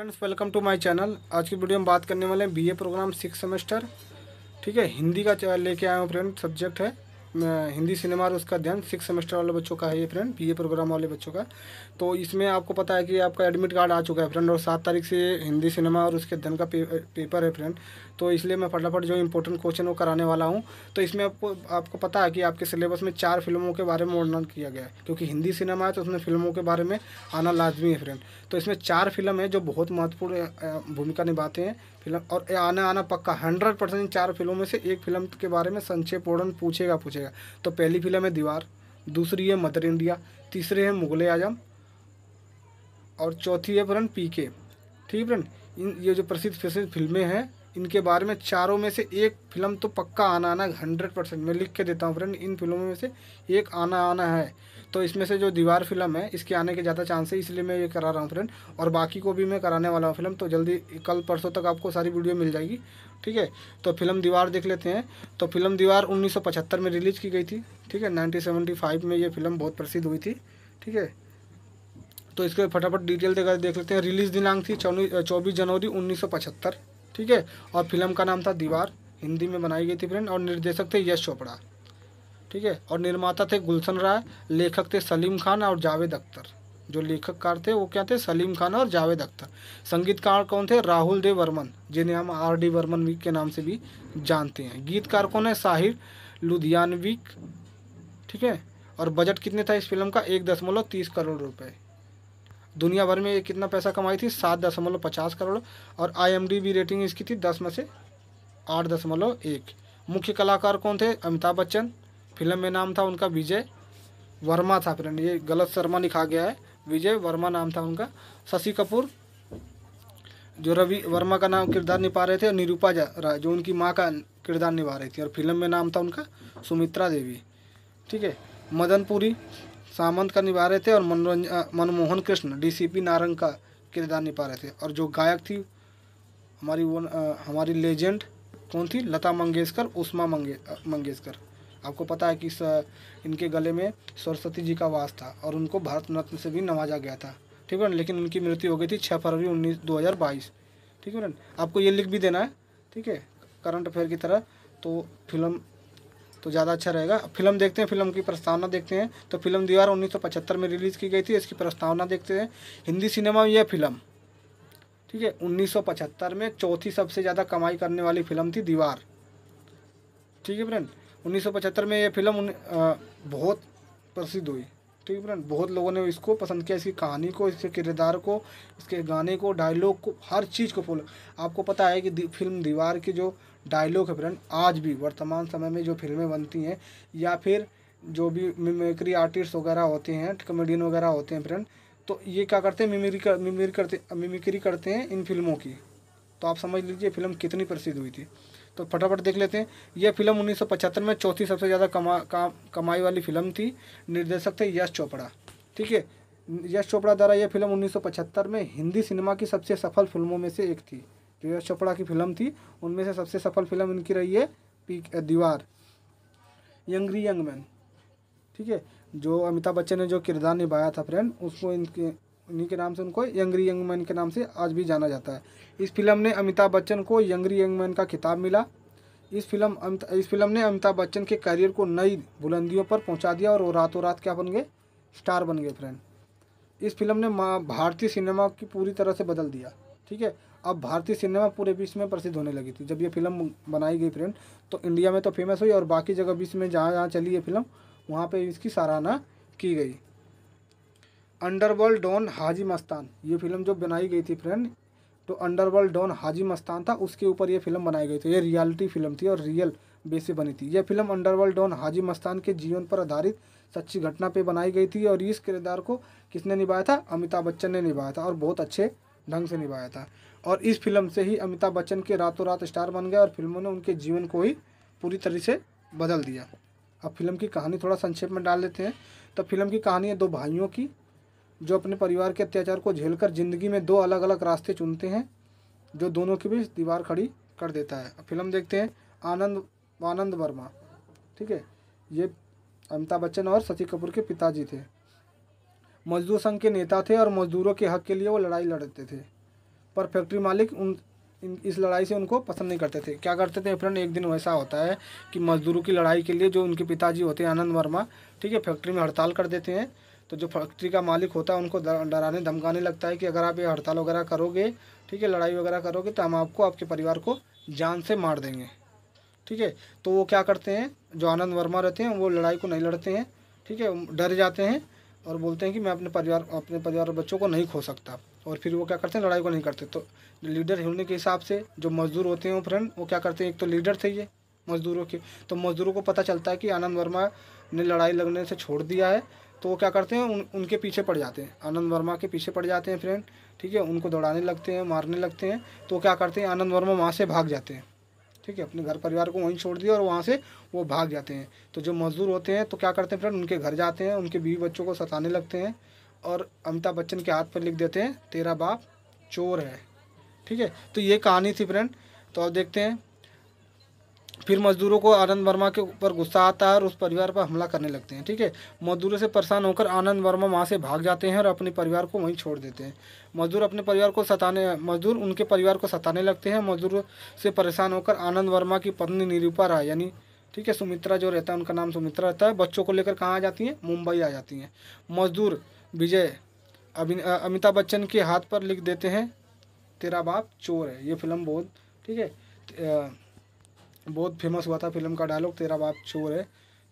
friends welcome to my channel आज की video में बात करने वाले हैं बीए प्रोग्राम सिक्स सेमेस्टर ठीक है हिंदी का लेके आया हूँ फ्रेंड सब्जेक्ट है हिंदी सिनेमा और उसका अध्ययन सिक्स सेमेस्टर वाले बच्चों का है ये फ्रेंड पीए प्रोग्राम वाले बच्चों का तो इसमें आपको पता है कि आपका एडमिट कार्ड आ चुका है फ्रेंड और सात तारीख से हिंदी सिनेमा और उसके अध्ययन का पे, पेपर है फ्रेंड तो इसलिए मैं फटाफट जो इंपॉर्टेंट क्वेश्चन वो कराने वाला हूँ तो इसमें आपको आपको पता है कि आपके सिलेबस में चार फिल्मों के बारे में वर्णन किया गया है क्योंकि हिंदी सिनेमा है तो उसमें फिल्मों के बारे में आना लाजमी है फ्रेंड तो इसमें चार फिल्म है जो बहुत महत्वपूर्ण भूमिका निभाते हैं फिल्म और आना आना पक्का हंड्रेड परसेंट इन चार फिल्मों में से एक फिल्म के बारे में संक्षेप वर्णन पूछेगा पूछेगा तो पहली फिल्म है दीवार दूसरी है मदर इंडिया तीसरे है मुगल आजम और चौथी है फ्रेंड पी के ठीक फ्रेंड इन ये जो प्रसिद्ध प्रसिद्ध फिल्में हैं इनके बारे में चारों में से एक फिल्म तो पक्का आना आना हंड्रेड परसेंट मैं लिख के देता हूँ फ्रेंड इन फिल्मों में से एक आना आना है तो इसमें से जो दीवार फिल्म है इसके आने के ज़्यादा चांस है इसलिए मैं ये करा रहा हूँ फ्रेंड और बाकी को भी मैं कराने वाला हूँ फिल्म तो जल्दी कल परसों तक आपको सारी वीडियो मिल जाएगी ठीक है तो फिल्म दीवार देख लेते हैं तो फिल्म दीवार उन्नीस में रिलीज़ की गई थी ठीक है नाइनटीन में ये फिल्म बहुत प्रसिद्ध हुई थी ठीक है तो इसके फटाफट डिटेल देकर देख लेते हैं रिलीज़ दिनांक थी चौबीस जनवरी उन्नीस ठीक है और फिल्म का नाम था दीवार हिंदी में बनाई गई थी फ्रेंड और निर्देशक थे यश चोपड़ा ठीक है और निर्माता थे गुलशन राय लेखक थे सलीम खान और जावेद अख्तर जो लेखककार थे वो क्या थे सलीम खान और जावेद अख्तर संगीतकार कौन थे राहुल देव वर्मन जिन्हें हम आर डी वर्मन भी के नाम से भी जानते हैं गीतकार कौन है साहिर लुधियानवी ठीक है और बजट कितने था इस फिल्म का एक दशमलव तीस करोड़ रुपए दुनिया भर में ये कितना पैसा कमाई थी सात दशमलव पचास करोड़ और आई रेटिंग इसकी थी दस में से आठ दशमलव एक मुख्य कलाकार कौन थे अमिताभ बच्चन फिल्म में नाम था उनका विजय वर्मा था फ्रेंड ये गलत शर्मा लिखा गया है विजय वर्मा नाम था उनका शशि कपूर जो रवि वर्मा का नाम किरदार निभा रहे थे और निरूपा राय जो उनकी माँ का किरदार निभा रही थी और फिल्म में नाम था उनका सुमित्रा देवी ठीक है मदनपुरी सामंत का निभा रहे थे और मनोरंजन मनमोहन कृष्ण डीसीपी नारंग का किरदार निभा रहे थे और जो गायक थी हमारी वो आ, हमारी लेजेंड कौन थी लता मंगेशकर उषमा मंगे मंगेशकर आपको पता है कि इनके गले में सरस्वती जी का वास था और उनको भारत रत्न से भी नवाजा गया था ठीक है लेकिन उनकी मृत्यु हो गई थी छः फरवरी उन्नीस दो हज़ार बाईस ठीक है आपको ये लिख भी देना है ठीक है करंट अफेयर की तरह तो फिल्म तो ज़्यादा अच्छा रहेगा फिल्म देखते हैं फिल्म की प्रस्तावना देखते हैं तो फिल्म दीवार 1975 में रिलीज़ की गई थी इसकी प्रस्तावना देखते हैं हिंदी सिनेमा में यह फिल्म ठीक है 1975 में चौथी सबसे ज़्यादा कमाई करने वाली फिल्म थी दीवार ठीक है फ्रेंड 1975 में ये फिल्म बहुत प्रसिद्ध हुई ठीक है फ्रेंड बहुत लोगों ने इसको पसंद किया इसकी कहानी को इसके किरदार को इसके गाने को डायलॉग को हर चीज़ को फॉलो आपको पता है कि दि, फिल्म दीवार की जो डायलॉग है फ्रेंड आज भी वर्तमान समय में जो फिल्में बनती हैं या फिर जो भी मिमिक्री आर्टिस्ट वगैरह होते हैं कमेडियन वगैरह होते हैं फ्रेंड तो ये क्या करते हैं मिमिक्री कर, मिमिक्री करते मिमिक्री करते हैं इन फिल्मों की तो आप समझ लीजिए फिल्म कितनी प्रसिद्ध हुई थी तो फटाफट देख लेते हैं यह फिल्म 1975 में चौथी सबसे ज़्यादा कमा का, कमाई वाली फिल्म थी निर्देशक थे यश चोपड़ा ठीक है यश चोपड़ा द्वारा यह फिल्म 1975 में हिंदी सिनेमा की सबसे सफल फिल्मों में से एक थी जो तो यश चोपड़ा की फिल्म थी उनमें से सबसे सफल फिल्म इनकी रही है पी दीवार यंगरी यंग मैन ठीक है जो अमिताभ बच्चन ने जो किरदार निभाया था फ्रेंड उसको इनके उन्हीं के नाम से उनको यंगरी यंग मैन के नाम से आज भी जाना जाता है इस फिल्म ने अमिताभ बच्चन को यंगरी यंग मैन का खिताब मिला इस फिल्म इस फिल्म ने अमिताभ बच्चन के करियर को नई बुलंदियों पर पहुंचा दिया और वो रातों रात क्या बन गए स्टार बन गए फ्रेंड इस फिल्म ने भारतीय सिनेमा की पूरी तरह से बदल दिया ठीक है अब भारतीय सिनेमा पूरे विश्व में प्रसिद्ध होने लगी थी जब ये फिल्म बनाई गई फ्रेंड तो इंडिया में तो फेमस हुई और बाकी जगह विश्व में जहाँ जहाँ चली ये फिल्म वहाँ पर इसकी सराहना की गई अंडरवर्ल्ड डॉन हाजी मस्तान ये फिल्म जो बनाई गई थी फ्रेंड तो अंडरवर्ल्ड डॉन हाजी मस्तान था उसके ऊपर ये फिल्म बनाई गई थी ये रियलिटी फिल्म थी और रियल बेस से बनी थी यह film underworld don Haji Mastan के जीवन पर आधारित सच्ची घटना पर बनाई गई थी और इस किरदार को किसने निभाया था अमिताभ बच्चन ने निभाया था और बहुत अच्छे ढंग से निभाया था और इस फिल्म से ही अमिताभ बच्चन के रातों रात स्टार बन गए और फिल्मों ने उनके जीवन को ही पूरी तरह से बदल दिया अब फिल्म की कहानी थोड़ा संक्षेप में डाल लेते हैं तो फिल्म की कहानी है दो भाइयों की जो अपने परिवार के अत्याचार को झेलकर जिंदगी में दो अलग अलग रास्ते चुनते हैं जो दोनों के बीच दीवार खड़ी कर देता है फिल्म देखते हैं आनंद आनंद वर्मा ठीक है ये अमिताभ बच्चन और शशि कपूर के पिताजी थे मजदूर संघ के नेता थे और मजदूरों के हक के लिए वो लड़ाई लड़ते थे पर फैक्ट्री मालिक उन इस लड़ाई से उनको पसंद नहीं करते थे क्या करते थे फ्रेंड एक दिन वैसा होता है कि मजदूरों की लड़ाई के लिए जो उनके पिताजी होते हैं आनंद वर्मा ठीक है फैक्ट्री में हड़ताल कर देते हैं तो जो फैक्ट्री का मालिक होता है उनको डराने धमकाने लगता है कि अगर आप ये हड़ताल वगैरह करोगे ठीक है लड़ाई वगैरह करोगे तो हम आपको आपके परिवार को जान से मार देंगे ठीक है तो वो क्या करते हैं जो आनंद वर्मा रहते हैं वो लड़ाई को नहीं लड़ते हैं ठीक है डर जाते हैं और बोलते हैं कि मैं अपने परिवार अपने परिवार और बच्चों को नहीं खो सकता और फिर वो क्या करते हैं लड़ाई को नहीं करते तो लीडर होने के हिसाब से जो मजदूर होते हैं वो फ्रेंड वो क्या करते हैं एक तो लीडर थे ये मजदूरों के तो मजदूरों को पता चलता है कि आनंद वर्मा ने लड़ाई लगने से छोड़ दिया है तो वो क्या करते हैं उन उनके पीछे पड़ जाते हैं आनंद वर्मा के पीछे पड़ जाते हैं फ्रेंड ठीक है उनको दौड़ाने लगते हैं मारने लगते हैं तो क्या करते हैं आनंद वर्मा वहाँ से भाग जाते हैं ठीक है अपने घर परिवार को वहीं छोड़ दिया और वहाँ से वो भाग जाते हैं तो जो मजदूर होते हैं तो क्या करते हैं फ्रेंड उनके घर जाते हैं उनके बीवी बच्चों को सताने लगते हैं और अमिताभ बच्चन के हाथ पर लिख देते हैं तेरा बाप चोर है ठीक है तो ये कहानी थी फ्रेंड तो अब देखते हैं फिर मजदूरों को आनंद वर्मा के ऊपर गुस्सा आता है और उस परिवार पर हमला करने लगते हैं ठीक है मजदूरों से परेशान होकर आनंद वर्मा वहाँ से भाग जाते हैं और अपने परिवार को वहीं छोड़ देते हैं मजदूर अपने परिवार को सताने मजदूर उनके परिवार को सताने लगते हैं मजदूर से परेशान होकर आनंद वर्मा की पत्नी निरूपा राय यानी ठीक है सुमित्रा जो रहता है उनका नाम सुमित्रा रहता है बच्चों को लेकर कहाँ आ जाती हैं मुंबई आ जाती हैं मजदूर विजय अमिताभ बच्चन के हाथ पर लिख देते हैं तेरा बाप चोर है ये फिल्म बहुत ठीक है बहुत फेमस हुआ था फिल्म का डायलॉग तेरा बाप चोर है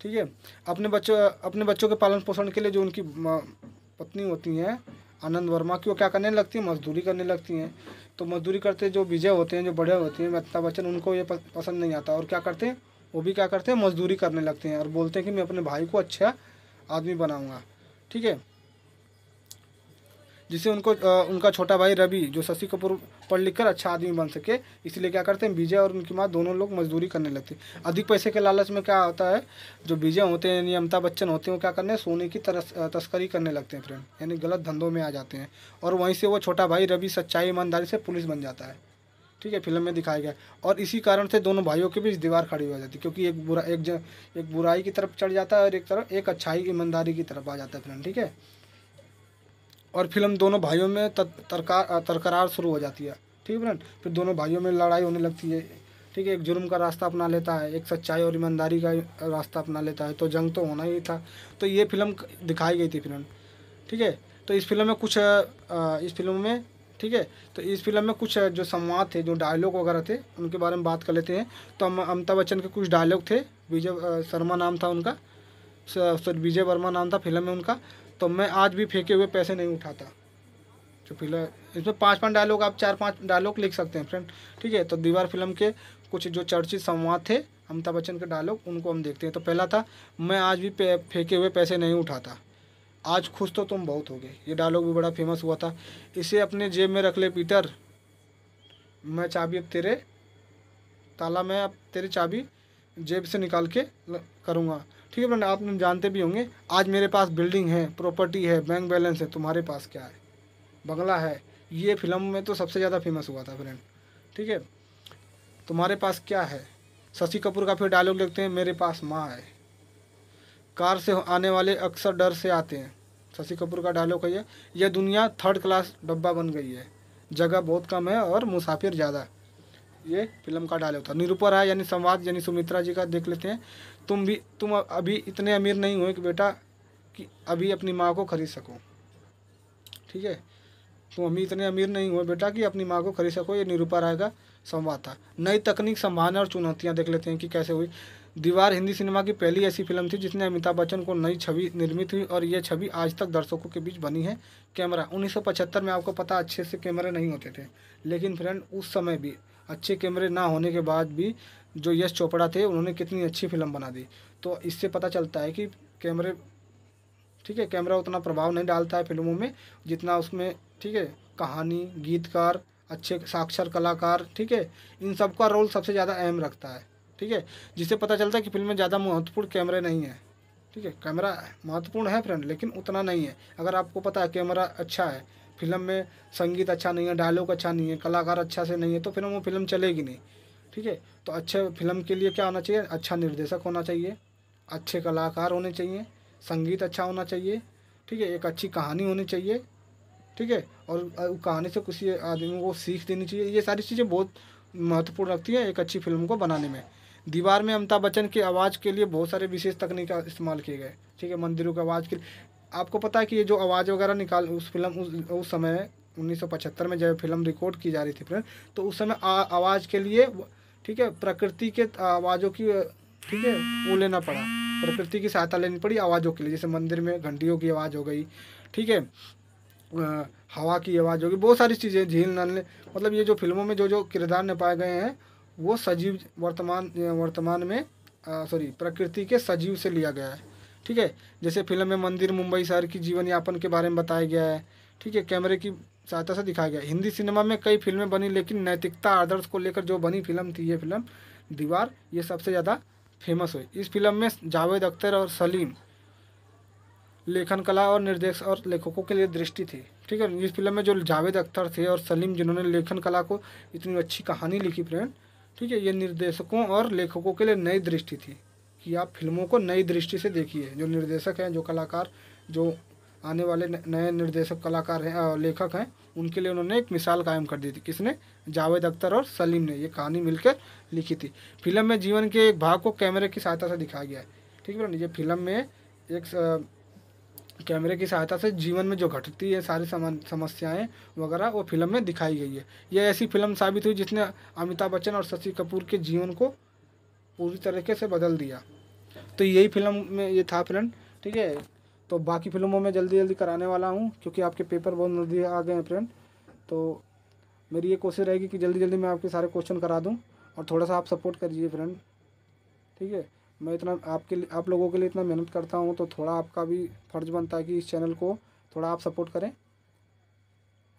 ठीक है अपने बच्चों अपने बच्चों के पालन पोषण के लिए जो उनकी पत्नी होती हैं आनंद वर्मा की वो क्या करने लगती हैं मजदूरी करने लगती हैं तो मजदूरी करते जो विजय होते हैं जो बड़े होते हैं अमिताभ बच्चन उनको ये पसंद नहीं आता और क्या करते हैं वो भी क्या करते हैं मजदूरी करने लगते हैं और बोलते हैं कि मैं अपने भाई को अच्छा आदमी बनाऊँगा ठीक है जिससे उनको उनका छोटा भाई रवि जो शशि कपूर पढ़ लिख कर अच्छा आदमी बन सके इसलिए क्या करते हैं विजय और उनकी माँ दोनों लोग मजदूरी करने लगते हैं अधिक पैसे के लालच में क्या होता है जो विजय होते हैं यानी अमिताभ बच्चन होते हैं वो क्या करने सोने की तरस तस्करी करने लगते हैं फ्रेंड यानी गलत धंधों में आ जाते हैं और वहीं से वो छोटा भाई रवि सच्चाई ईमानदारी से पुलिस बन जाता है ठीक है फिल्म में दिखाया गया और इसी कारण से दोनों भाइयों के बीच दीवार खड़ी हो जाती है क्योंकि एक बुरा एक एक बुराई की तरफ चढ़ जाता है और एक तरफ एक अच्छाई ईमानदारी की तरफ आ जाता है फिल्म ठीक है और फिल्म दोनों भाइयों में तरकरार शुरू हो जाती है ठीक है फिर दोनों भाइयों में लड़ाई होने लगती है ठीक है एक जुर्म का रास्ता अपना लेता है एक सच्चाई और ईमानदारी का रास्ता अपना लेता है तो जंग तो होना ही था तो ये फिल्म दिखाई गई थी फिल्म ठीक है तो इस फिल्म में कुछ इस फिल्म में ठीक है तो इस फिल्म में कुछ जो संवाद थे जो डायलॉग वगैरह थे उनके बारे में बात कर लेते हैं तो हम अमिताभ बच्चन के कुछ डायलॉग थे विजय शर्मा नाम था उनका विजय वर्मा नाम था फिल्म में उनका तो मैं आज भी फेंके हुए पैसे नहीं उठाता जो फिलहाल इसमें पाँच पाँच डायलॉग आप चार पाँच डायलॉग लिख सकते हैं फ्रेंड ठीक है तो दीवार फिल्म के कुछ जो चर्चित संवाद थे अमिताभ बच्चन के डायलॉग उनको हम देखते हैं तो पहला था मैं आज भी फेंके हुए पैसे नहीं उठाता आज खुश तो तुम बहुत हो गए ये डायलॉग भी बड़ा फेमस हुआ था इसे अपने जेब में रख ले पीटर मैं चाबी अब तेरे ताला मैं अब तेरी चाबी जेब से निकाल के करूँगा ठीक है फ्रेंड आप जानते भी होंगे आज मेरे पास बिल्डिंग है प्रॉपर्टी है बैंक बैलेंस है तुम्हारे पास क्या है बंगला है ये फिल्म में तो सबसे ज़्यादा फेमस हुआ था फ्रेंड ठीक है तुम्हारे पास क्या है शशि कपूर का फिर डायलॉग लिखते हैं मेरे पास माँ है कार से आने वाले अक्सर डर से आते हैं शशि कपूर का डायलॉग है यह दुनिया थर्ड क्लास डब्बा बन गई है जगह बहुत कम है और मुसाफिर ज़्यादा ये फिल्म का डायलॉग था निरूपर है यानी संवाद यानी सुमित्रा जी का देख लेते हैं तुम भी तुम अभी इतने अमीर नहीं हुए कि बेटा कि अभी अपनी माँ को खरीद सको ठीक है तुम अभी इतने अमीर नहीं हुए बेटा कि अपनी माँ को खरीद सको ये निरूपा राय का संवाद था नई तकनीक संभावना और चुनौतियाँ देख लेते हैं कि कैसे हुई दीवार हिंदी सिनेमा की पहली ऐसी फिल्म थी जिसने अमिताभ बच्चन को नई छवि निर्मित हुई और यह छवि आज तक दर्शकों के बीच बनी है कैमरा 1975 में आपको पता अच्छे से कैमरे नहीं होते थे लेकिन फ्रेंड उस समय भी अच्छे कैमरे ना होने के बाद भी जो यश चोपड़ा थे उन्होंने कितनी अच्छी फिल्म बना दी तो इससे पता चलता है कि कैमरे ठीक है कैमरा उतना प्रभाव नहीं डालता है फिल्मों में जितना उसमें ठीक है कहानी गीतकार अच्छे साक्षर कलाकार ठीक है इन सब का रोल सबसे ज़्यादा अहम रखता है ठीक है जिससे पता चलता है कि फिल्म में ज़्यादा महत्वपूर्ण कैमरे नहीं है ठीक है कैमरा महत्वपूर्ण है फ्रेंड लेकिन उतना नहीं है अगर आपको पता है कैमरा अच्छा है फिल्म में संगीत अच्छा नहीं है डायलॉग अच्छा नहीं है कलाकार अच्छा से नहीं है तो फिल्म वो फिल्म चलेगी नहीं ठीक है तो अच्छे फिल्म के लिए क्या होना चाहिए अच्छा निर्देशक होना चाहिए अच्छे कलाकार होने चाहिए संगीत अच्छा होना चाहिए ठीक है एक अच्छी कहानी होनी चाहिए ठीक है और कहानी से किसी आदमी को सीख देनी चाहिए ये सारी चीज़ें बहुत महत्वपूर्ण रखती है एक अच्छी फिल्म को बनाने में दीवार में अमिताभ बच्चन की आवाज़ के लिए बहुत सारे विशेष तकनीक इस्तेमाल किए गए ठीक है मंदिरों की आवाज़ के आपको पता है कि ये जो आवाज़ वगैरह निकाल उस फिल्म उस, उस समय 1975 में जब फिल्म रिकॉर्ड की जा रही थी फिल्म तो उस समय आ, आवाज़ के लिए ठीक है प्रकृति के आवाज़ों की ठीक है वो लेना पड़ा प्रकृति की सहायता लेनी पड़ी आवाज़ों के लिए जैसे मंदिर में घंटियों की आवाज़ हो गई ठीक है हवा की आवाज़ हो गई बहुत सारी चीज़ें झील नल मतलब ये जो फिल्मों में जो जो किरदार निभाए गए हैं वो सजीव वर्तमान वर्तमान में सॉरी प्रकृति के सजीव से लिया गया है ठीक है जैसे फिल्म में मंदिर मुंबई शहर की जीवन यापन के बारे में बताया गया है ठीक है कैमरे की सहायता से दिखाया गया हिंदी सिनेमा में कई फिल्में बनी लेकिन नैतिकता आदर्श को लेकर जो बनी फिल्म थी ये फिल्म दीवार ये सबसे ज़्यादा फेमस हुई इस फिल्म में जावेद अख्तर और सलीम लेखन कला और निर्देश और लेखकों के लिए दृष्टि थी ठीक है इस फिल्म में जो जावेद अख्तर थे और सलीम जिन्होंने लेखन कला को इतनी अच्छी कहानी लिखी फ्रेंड ठीक है ये निर्देशकों और लेखकों के लिए नई दृष्टि थी कि आप फिल्मों को नई दृष्टि से देखिए जो निर्देशक हैं जो कलाकार जो आने वाले नए निर्देशक कलाकार हैं लेखक हैं उनके लिए उन्होंने एक मिसाल कायम कर दी थी किसने जावेद अख्तर और सलीम ने ये कहानी मिलकर लिखी थी फिल्म में जीवन के एक भाग को कैमरे की सहायता से दिखाया गया है ठीक है ना ये फिल्म में एक कैमरे की सहायता से जीवन में जो घटती है सारी समस्याएं वगैरह वो फिल्म में दिखाई गई है यह ऐसी फिल्म साबित हुई जिसने अमिताभ बच्चन और शशि कपूर के जीवन को पूरी तरीके से बदल दिया तो यही फिल्म में ये था फ्रेंड ठीक है तो बाकी फ़िल्मों में जल्दी जल्दी कराने वाला हूँ क्योंकि आपके पेपर बहुत जल्दी आ गए हैं फ्रेंड तो मेरी ये कोशिश रहेगी कि जल्दी जल्दी मैं आपके सारे क्वेश्चन करा दूँ और थोड़ा सा आप सपोर्ट करिए फ्रेंड ठीक है मैं इतना आपके लिए आप लोगों के लिए इतना मेहनत करता हूँ तो थोड़ा आपका भी फ़र्ज़ बनता है कि इस चैनल को थोड़ा आप सपोर्ट करें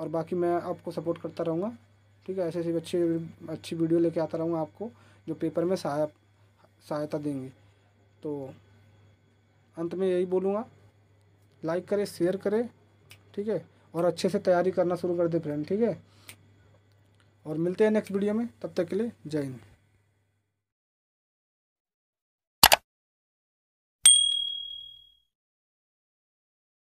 और बाकी मैं आपको सपोर्ट करता रहूँगा ठीक है ऐसे ऐसी अच्छी अच्छी वीडियो लेके आता रहूँगा आपको जो पेपर में सहाय सहायता देंगे तो अंत में यही बोलूँगा लाइक करें शेयर करें ठीक है और अच्छे से तैयारी करना शुरू कर दे फ्रेंड ठीक है और मिलते हैं नेक्स्ट वीडियो में तब तक के लिए जय हिंद